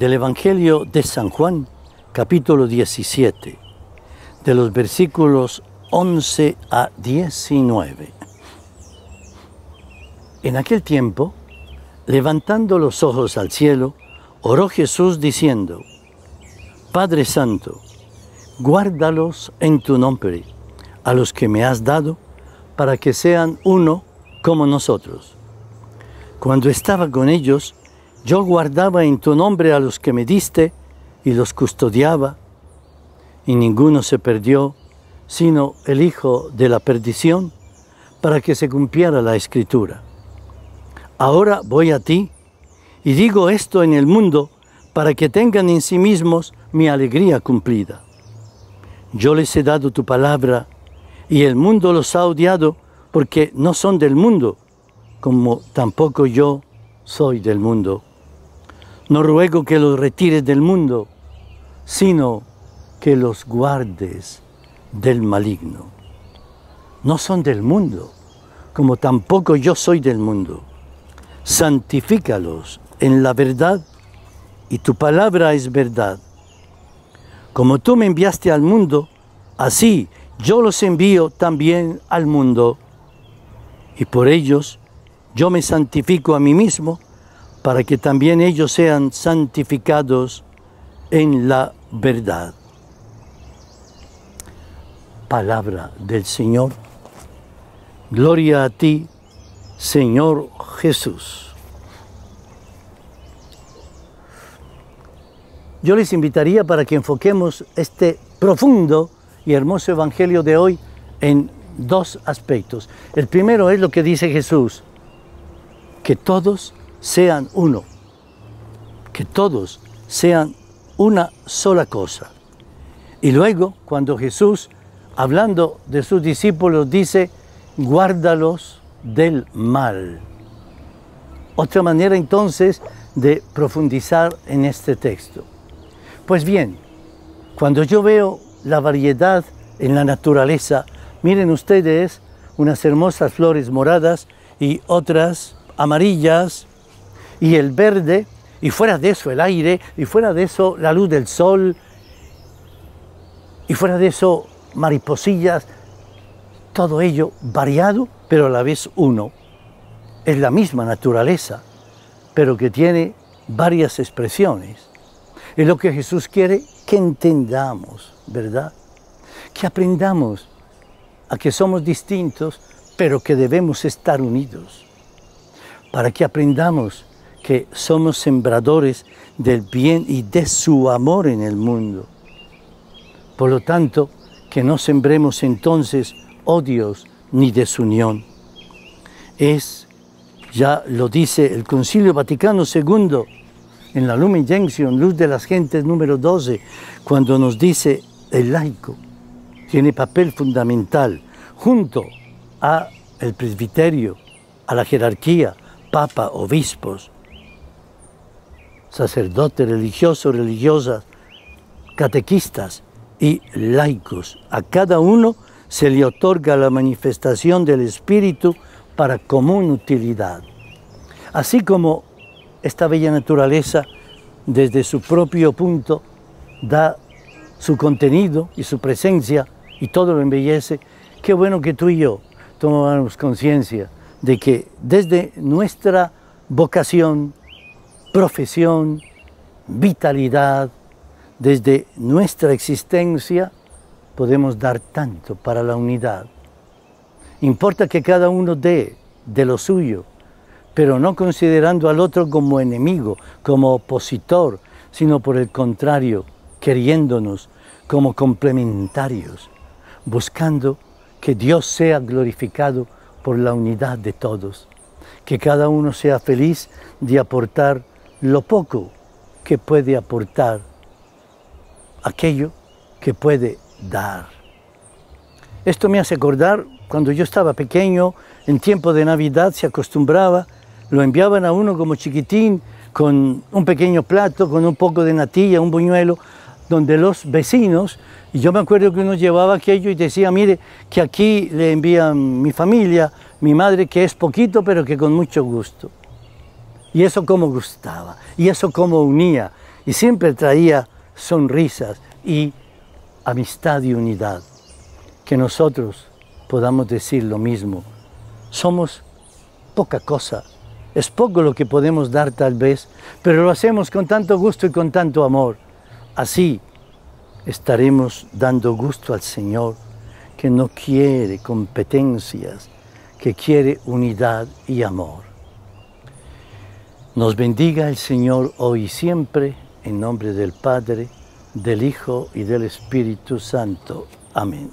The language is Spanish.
del Evangelio de San Juan, capítulo 17, de los versículos 11 a 19. En aquel tiempo, levantando los ojos al cielo, oró Jesús diciendo, Padre Santo, guárdalos en tu nombre, a los que me has dado, para que sean uno como nosotros. Cuando estaba con ellos, yo guardaba en tu nombre a los que me diste y los custodiaba, y ninguno se perdió, sino el hijo de la perdición, para que se cumpliera la escritura. Ahora voy a ti y digo esto en el mundo para que tengan en sí mismos mi alegría cumplida. Yo les he dado tu palabra y el mundo los ha odiado porque no son del mundo, como tampoco yo soy del mundo. No ruego que los retires del mundo, sino que los guardes del maligno. No son del mundo, como tampoco yo soy del mundo. Santifícalos en la verdad, y tu palabra es verdad. Como tú me enviaste al mundo, así yo los envío también al mundo. Y por ellos yo me santifico a mí mismo para que también ellos sean santificados en la verdad. Palabra del Señor. Gloria a ti, Señor Jesús. Yo les invitaría para que enfoquemos este profundo y hermoso Evangelio de hoy en dos aspectos. El primero es lo que dice Jesús, que todos sean uno, que todos sean una sola cosa. Y luego, cuando Jesús, hablando de sus discípulos, dice, guárdalos del mal. Otra manera entonces de profundizar en este texto. Pues bien, cuando yo veo la variedad en la naturaleza, miren ustedes unas hermosas flores moradas y otras amarillas, y el verde, y fuera de eso el aire, y fuera de eso la luz del sol, y fuera de eso mariposillas, todo ello variado, pero a la vez uno. Es la misma naturaleza, pero que tiene varias expresiones. Es lo que Jesús quiere que entendamos, ¿verdad? Que aprendamos a que somos distintos, pero que debemos estar unidos. Para que aprendamos que somos sembradores del bien y de su amor en el mundo. Por lo tanto, que no sembremos entonces odios oh ni desunión. Es, ya lo dice el Concilio Vaticano II, en la Lumen Gentium, Luz de las Gentes número 12, cuando nos dice el laico tiene papel fundamental junto a el presbiterio, a la jerarquía, papa, obispos, sacerdotes, religiosos, religiosas, catequistas y laicos. A cada uno se le otorga la manifestación del Espíritu para común utilidad. Así como esta bella naturaleza, desde su propio punto, da su contenido y su presencia y todo lo embellece, qué bueno que tú y yo tomamos conciencia de que desde nuestra vocación, profesión, vitalidad, desde nuestra existencia podemos dar tanto para la unidad. Importa que cada uno dé de lo suyo, pero no considerando al otro como enemigo, como opositor, sino por el contrario, queriéndonos como complementarios, buscando que Dios sea glorificado por la unidad de todos, que cada uno sea feliz de aportar lo poco que puede aportar aquello que puede dar. Esto me hace acordar cuando yo estaba pequeño, en tiempo de Navidad se acostumbraba, lo enviaban a uno como chiquitín con un pequeño plato, con un poco de natilla, un buñuelo, donde los vecinos, y yo me acuerdo que uno llevaba aquello y decía, mire, que aquí le envían mi familia, mi madre, que es poquito, pero que con mucho gusto. Y eso como gustaba, y eso como unía, y siempre traía sonrisas y amistad y unidad. Que nosotros podamos decir lo mismo. Somos poca cosa, es poco lo que podemos dar tal vez, pero lo hacemos con tanto gusto y con tanto amor. Así estaremos dando gusto al Señor, que no quiere competencias, que quiere unidad y amor. Nos bendiga el Señor hoy y siempre, en nombre del Padre, del Hijo y del Espíritu Santo. Amén.